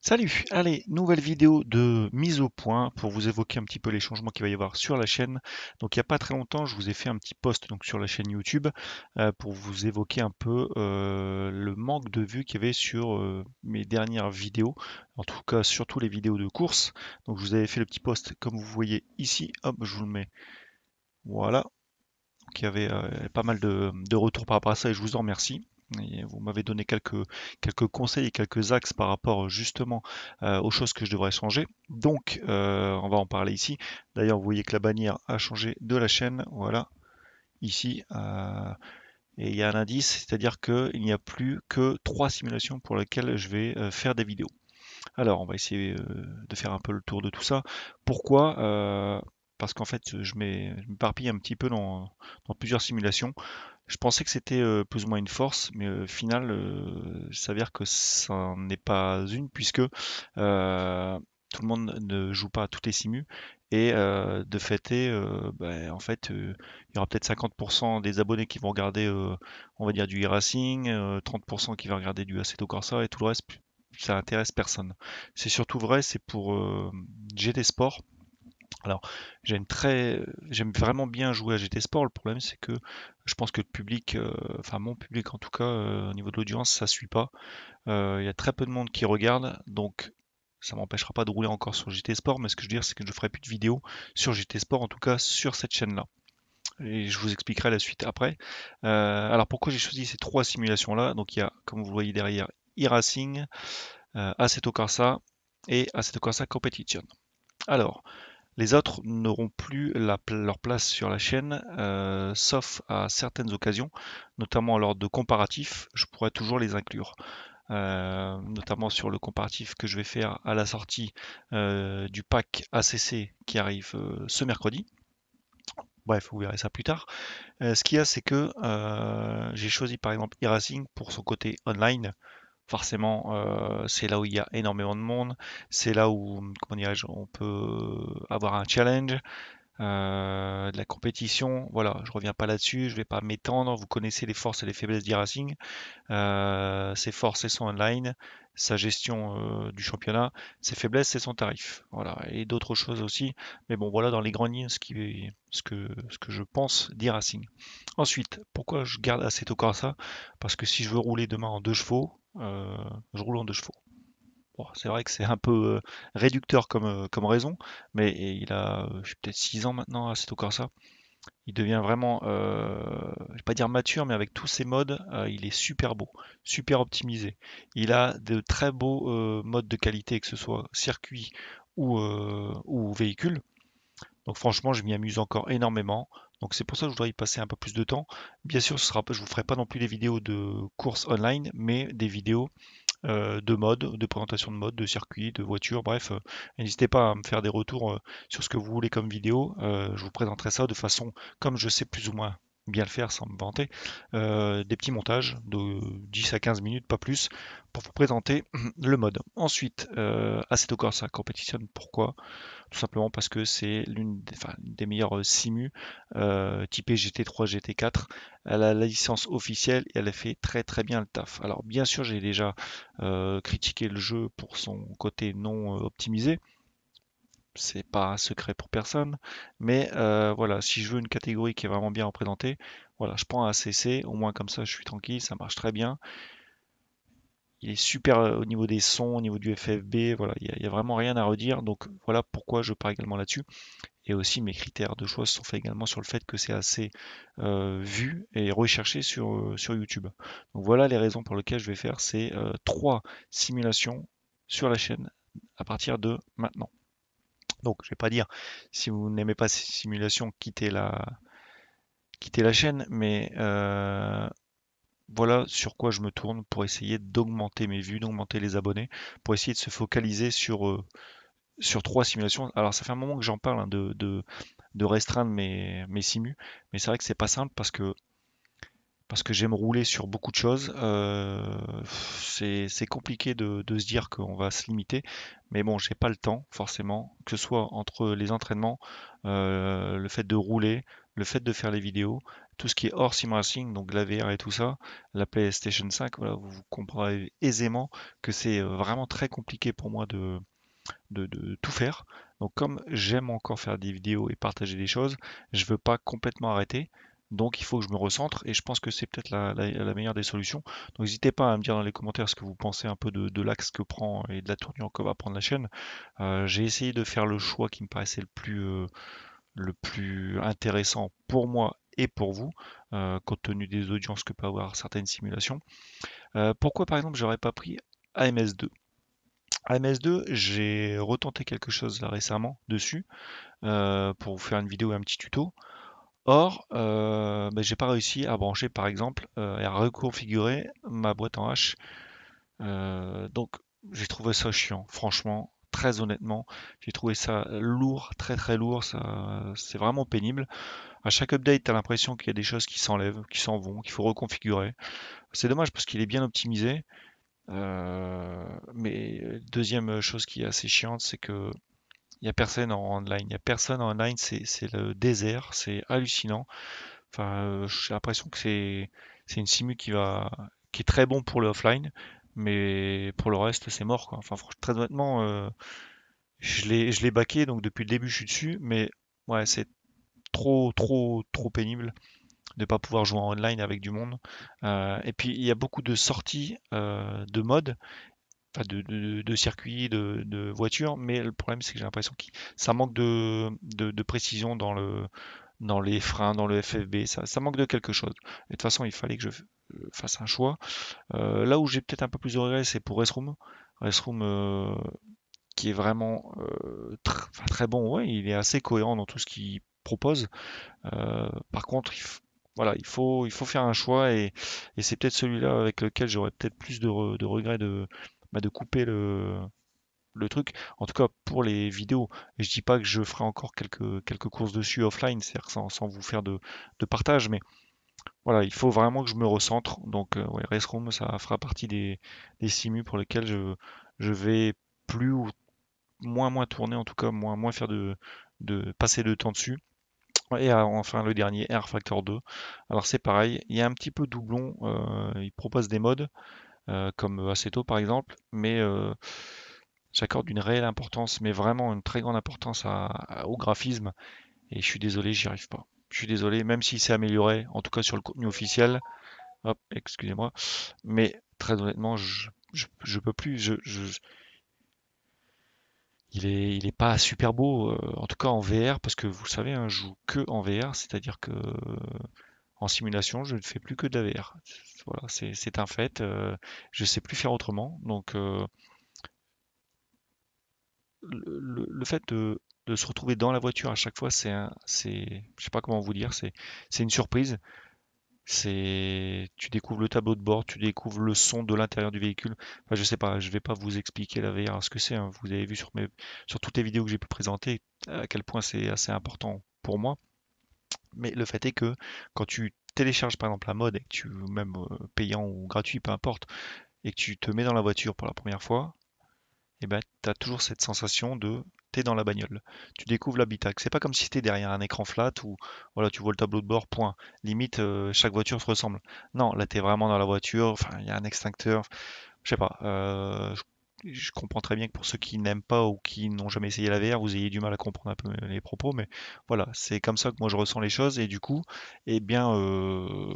Salut, allez, nouvelle vidéo de mise au point pour vous évoquer un petit peu les changements qu'il va y avoir sur la chaîne. Donc il n'y a pas très longtemps, je vous ai fait un petit post donc, sur la chaîne YouTube euh, pour vous évoquer un peu euh, le manque de vues qu'il y avait sur euh, mes dernières vidéos, en tout cas surtout les vidéos de course. Donc je vous avais fait le petit post comme vous voyez ici, hop, je vous le mets. Voilà, donc il y avait pas mal de retours par rapport à ça et je vous en remercie vous m'avez donné quelques, quelques conseils et quelques axes par rapport justement euh, aux choses que je devrais changer. Donc, euh, on va en parler ici. D'ailleurs, vous voyez que la bannière a changé de la chaîne. Voilà, ici. Euh, et il y a un indice, c'est-à-dire qu'il n'y a plus que trois simulations pour lesquelles je vais faire des vidéos. Alors, on va essayer de faire un peu le tour de tout ça. Pourquoi Parce qu'en fait, je m'éparpille un petit peu dans plusieurs simulations. Je pensais que c'était euh, plus ou moins une force, mais au final, euh, il s'avère que ça n'est pas une, puisque euh, tout le monde ne joue pas à toutes les simus. Et de fait, ben, en fait, il y aura peut-être 50% des abonnés qui vont regarder, on va dire, du e-racing, 30% qui vont regarder du Assetto Corsa et tout le reste, ça intéresse personne. C'est surtout vrai, c'est pour GT Sport, alors, j'aime très, j'aime vraiment bien jouer à GT Sport. Le problème, c'est que je pense que le public, euh, enfin mon public en tout cas, euh, au niveau de l'audience, ça suit pas. Euh, il y a très peu de monde qui regarde, donc ça m'empêchera pas de rouler encore sur GT Sport. Mais ce que je veux dire, c'est que je ne ferai plus de vidéos sur GT Sport, en tout cas sur cette chaîne-là. Et je vous expliquerai la suite après. alors pourquoi j'ai choisi ces trois simulations-là Donc il y a, comme vous voyez derrière, e-racing, Assetto Corsa et Assetto Corsa Competition. Alors, les autres n'auront plus leur place sur la chaîne, euh, sauf à certaines occasions, notamment lors de comparatifs, je pourrais toujours les inclure. Euh, notamment sur le comparatif que je vais faire à la sortie euh, du pack ACC qui arrive ce mercredi. Bref, vous verrez ça plus tard. ce qu'il y a, c'est que j'ai choisi par exemple pour son côté online forcément, euh, c'est là où il y a énormément de monde, c'est là où, comment on peut avoir un challenge, euh, de la compétition. Voilà, je reviens pas là-dessus, je vais pas m'étendre. Vous connaissez les forces et les faiblesses d'e-racing, euh, ses forces et son online, sa gestion euh, du championnat, ses faiblesses c'est son tarif. Voilà, et d'autres choses aussi. Mais bon, voilà dans les grandes lignes ce, ce, que, ce que je pense d'e-racing. Ensuite, pourquoi je garde assez tôt ça Parce que si je veux rouler demain en deux chevaux, je roule en deux chevaux c'est vrai que c'est un peu réducteur comme, raison, mais il a, peut-être 6 ans maintenant, c'est encore ça. Il devient vraiment, je vais pas dire mature, mais avec tous ses modes, il est super beau, super optimisé. Il a de très beaux modes de qualité, que ce soit circuit ou, véhicule. Donc franchement, je m'y amuse encore énormément. Donc c'est pour ça que je voudrais y passer un peu plus de temps. Bien sûr, ce sera, je ne vous ferai pas non plus des vidéos de courses online, mais des vidéos euh, de mode, de présentation de mode, de circuit, de voiture, bref. Euh, n'hésitez pas à me faire des retours euh, sur ce que vous voulez comme vidéo. je vous présenterai ça de façon, comme je sais plus ou moins bien le faire sans me vanter, des petits montages de 10 à 15 minutes, pas plus, pour vous présenter le mode. Ensuite, euh, Assetto Corsa Competition, pourquoi tout simplement parce que c'est l'une des, meilleures euh, simu euh, GT3, GT4. Elle a la licence officielle et elle a fait très très bien le taf. Alors bien sûr, j'ai déjà euh, critiqué le jeu pour son côté non euh, optimisé c'est pas secret pour personne. Mais voilà, si je veux une catégorie qui est vraiment bien représentée, voilà, je prends un CC. au moins comme ça je suis tranquille, ça marche très bien il est super euh, au niveau des sons, au niveau du FFB, voilà, il n'y a, vraiment rien à redire. Donc voilà pourquoi je pars également là-dessus. Et aussi mes critères de choix sont faits également sur le fait que c'est assez euh, vu et recherché sur, euh, sur YouTube. Donc voilà les raisons pour lesquelles je vais faire ces trois simulations sur la chaîne à partir de maintenant. Donc je vais pas dire si vous n'aimez pas ces simulations, quittez la, la chaîne, mais voilà sur quoi je me tourne pour essayer d'augmenter mes vues, d'augmenter les abonnés, pour essayer de se focaliser sur, euh, trois simulations. Alors ça fait un moment que j'en parle hein, de, restreindre mes, mes simus, mais c'est vrai que c'est pas simple parce que parce que j'aime rouler sur beaucoup de choses. Euh, c'est compliqué de, se dire qu'on va se limiter, mais bon, j'ai pas le temps forcément, que ce soit entre les entraînements, euh, le fait de rouler, le fait de faire les vidéos tout ce qui est hors sim donc la VR et tout ça, la PlayStation 5, voilà, vous, comprendrez aisément que c'est euh, vraiment très compliqué pour moi de, de, tout faire. Donc comme j'aime encore faire des vidéos et partager des choses, je ne veux pas complètement arrêter. Donc il faut que je me recentre et je pense que c'est peut-être la, meilleure des solutions. Donc n'hésitez pas à me dire dans les commentaires ce que vous pensez un peu de, l'axe que prend et de la tournure que va prendre la chaîne. Euh, j'ai essayé de faire le choix qui me paraissait le plus, euh, le plus intéressant pour moi et pour vous, euh, compte tenu des audiences que peut avoir certaines simulations. Euh, pourquoi par exemple j'aurais pas pris AMS2 AMS2, j'ai retenté quelque chose là récemment dessus euh, pour vous faire une vidéo et un petit tuto. Or, bah, j'ai pas réussi à brancher par exemple et à reconfigurer ma boîte en H. donc j'ai trouvé ça chiant, franchement très honnêtement. J'ai trouvé ça lourd, très très lourd, ça, c'est vraiment pénible à chaque update, tu as l'impression qu'il y a des choses qui s'enlèvent, qui s'en vont, qu'il faut reconfigurer. C'est dommage parce qu'il est bien optimisé. Euh, mais euh, deuxième chose qui est assez chiante, c'est que il n'y a personne en online. Il n'y a personne en online, c'est le désert, c'est hallucinant. Enfin, euh, j'ai l'impression que c'est une simu qui va qui est très bon pour le offline, mais pour le reste, c'est mort. Enfin, très honnêtement, je l'ai baqué, donc depuis le début, je suis dessus, mais ouais, c'est trop, trop, trop pénible de ne pas pouvoir jouer en online avec du monde. Euh, et puis il y a beaucoup de sorties euh, de mode de, de, circuits, de, voitures, mais le problème c'est que j'ai l'impression que ça manque de, de, précision dans, le, dans les freins, dans le FFB, ça, ça manque de quelque chose. Et de toute façon, il fallait que je euh, fasse un choix. là où j'ai peut-être un peu plus de regrets, c'est pour Restroom. Restroom qui est vraiment très bon. Ouais, il est assez cohérent dans tout ce qui propose. Euh, par contre, il faut voilà, il faut, il faut faire un choix et, c'est peut-être celui-là avec lequel j'aurais peut-être plus de, regrets de, bah, couper le, truc. En tout cas, pour les vidéos, je je dis pas que je ferai encore quelques, courses dessus offline, c'est-à-dire sans, vous faire de, partage, mais voilà, il faut vraiment que je me recentre. Donc, euh, Race ça fera partie des, des simus pour lesquels je, vais plus ou moins moins tourner, en tout cas moins moins faire de, de passer de temps dessus et euh, enfin le dernier R Factor 2. Alors c'est pareil, il y a un petit peu doublon, euh, il propose des modes euh, comme Aceto par exemple, mais j'accorde une réelle importance, mais vraiment une très grande importance au graphisme et je suis désolé, j'y arrive pas. Je suis désolé, même si c'est amélioré, en tout cas sur le contenu officiel, hop, excusez-moi, mais très honnêtement, je, ne peux plus, il est, il est pas super beau, euh, en tout cas en VR, parce que vous savez, hein, je joue que en VR, c'est-à-dire que euh, en simulation, je ne fais plus que de la VR. Voilà, c'est un fait. Euh, je ne sais plus faire autrement. Donc, le, fait de, se retrouver dans la voiture à chaque fois, c'est, je sais pas comment vous dire, c'est une surprise. C'est, tu découvres le tableau de bord, tu découvres le son de l'intérieur du véhicule. Enfin, je sais pas, je vais pas vous expliquer la VR, ce que c'est. Hein. Vous avez vu sur mes, sur toutes les vidéos que j'ai pu présenter à quel point c'est assez important pour moi. Mais le fait est que quand tu télécharges par exemple la mode et que tu même euh, payant ou gratuit, peu importe, et que tu te mets dans la voiture pour la première fois, et eh ben, tu as toujours cette sensation de t'es dans la bagnole. Tu découvres l'habitacle. C'est pas comme si t'es derrière un écran flat où voilà, tu vois le tableau de bord, point. Limite, euh, chaque voiture se ressemble. Non, là t'es vraiment dans la voiture, enfin, il y a un extincteur. Je sais pas. Euh, je comprends très bien que pour ceux qui n'aiment pas ou qui n'ont jamais essayé la VR, vous ayez du mal à comprendre un peu les propos, mais voilà, c'est comme ça que moi je ressens les choses, et du coup, eh bien, euh,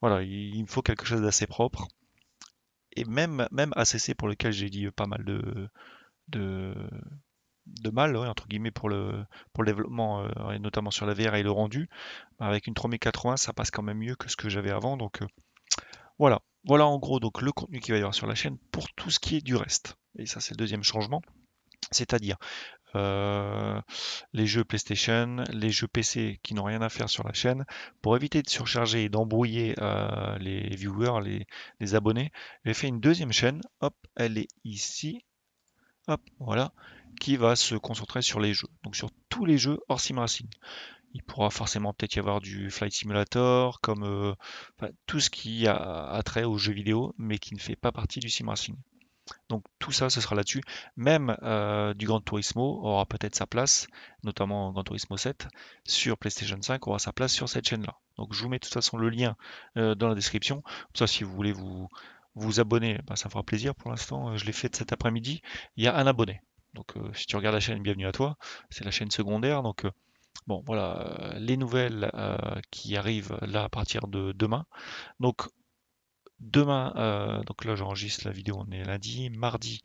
voilà, il me faut quelque chose d'assez propre et même, même ACC pour lequel j'ai dit euh, pas mal de, de, mal, entre guillemets, pour le, pour développement, euh, et notamment sur la VR et le rendu, bah, avec une 3080, ça passe quand même mieux que ce que j'avais avant. Donc euh, voilà, voilà en gros donc, le contenu qu'il va y avoir sur la chaîne pour tout ce qui est du reste. Et ça, c'est le deuxième changement. C'est-à-dire euh, les jeux PlayStation, les jeux PC qui n'ont rien à faire sur la chaîne, pour éviter de surcharger et d'embrouiller euh, les viewers, les, abonnés, j'ai fait une deuxième chaîne, hop, elle est ici, hop, voilà, qui va se concentrer sur les jeux, donc sur tous les jeux hors sim racing. Il pourra forcément peut-être y avoir du Flight Simulator, comme euh, tout ce qui a, a trait aux jeux vidéo, mais qui ne fait pas partie du sim racing. Donc tout ça, ce sera là-dessus. Même euh, du Grand Turismo aura peut-être sa place, notamment Grand Turismo 7, sur PlayStation 5 aura sa place sur cette chaîne-là. Donc je vous mets de toute façon le lien euh, dans la description. Comme ça, si vous voulez vous vous abonner, bah, ça fera plaisir. Pour l'instant, euh, je l'ai fait cet après-midi. Il y a un abonné. Donc si tu regardes la chaîne, bienvenue à toi. C'est la chaîne secondaire. Donc bon, voilà les nouvelles qui arrivent là à partir de demain. Donc Demain, euh, donc là j'enregistre la vidéo, on est lundi. Mardi,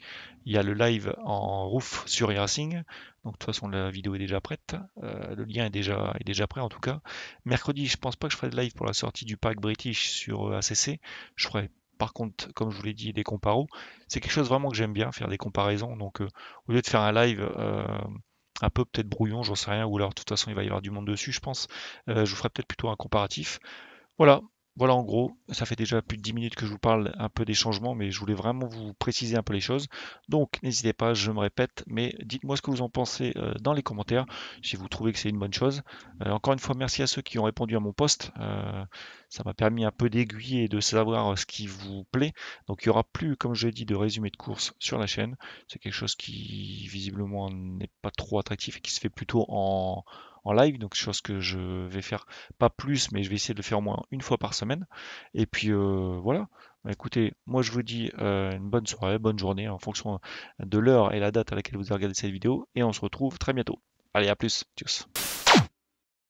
il y a le live en roof sur Racing. Donc de toute façon la vidéo est déjà prête. Euh, le lien est déjà, est déjà prêt en tout cas. Mercredi, je pense pas que je ferai de live pour la sortie du pack British sur euh, ACC. Je ferai par contre, comme je vous l'ai dit, des comparos. C'est quelque chose vraiment que j'aime bien, faire des comparaisons. Donc au lieu de faire un live un peu peut-être brouillon, j'en sais rien, ou alors de toute façon il va y avoir du monde dessus, je pense, je vous ferai peut-être plutôt un comparatif. Voilà, voilà en gros, ça fait déjà plus de 10 minutes que je vous parle un peu des changements, mais je voulais vraiment vous préciser un peu les choses. Donc n'hésitez pas, je me répète, mais dites-moi ce que vous en pensez euh, dans les commentaires, si vous trouvez que c'est une bonne chose. Euh, encore une fois, merci à ceux qui ont répondu à mon poste. Euh, ça m'a permis un peu d'aiguiller et de savoir ce qui vous plaît. Donc il n'y aura plus, comme je l'ai dit, de résumé de course sur la chaîne. C'est quelque chose qui visiblement n'est pas trop attractif et qui se fait plutôt en en live, donc chose que je vais faire pas plus, mais je vais essayer de le faire au moins une fois par semaine. Et puis euh, voilà. Bah, écoutez, moi je vous dis euh, une bonne soirée, bonne journée en fonction de l'heure et la date à laquelle vous regardé cette vidéo, et on se retrouve très bientôt. Allez, à plus, tchuss.